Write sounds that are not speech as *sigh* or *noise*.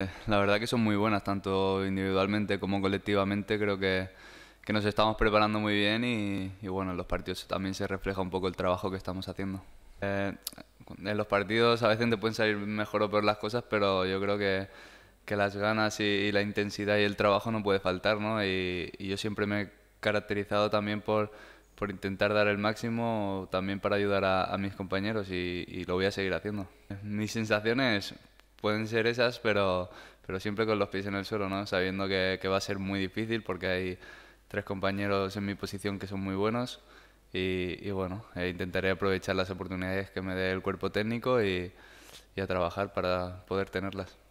*laughs* La verdad que son muy buenas, tanto individualmente como colectivamente. Creo que, que nos estamos preparando muy bien y, bueno, en los partidos también se refleja un poco el trabajo que estamos haciendo. Eh, en los partidos a veces te pueden salir mejor o peor las cosas, pero yo creo que, que las ganas y, la intensidad y el trabajo no puede faltar, ¿no? Y, yo siempre me he caracterizado también por, por intentar dar el máximo, también para ayudar a, mis compañeros y, y, lo voy a seguir haciendo. Mis sensaciones, pueden ser esas, pero, pero siempre con los pies en el suelo, ¿no? Sabiendo que, va a ser muy difícil porque hay tres compañeros en mi posición que son muy buenos y, y bueno, eh, intentaré aprovechar las oportunidades que me dé el cuerpo técnico y, y a trabajar para poder tenerlas.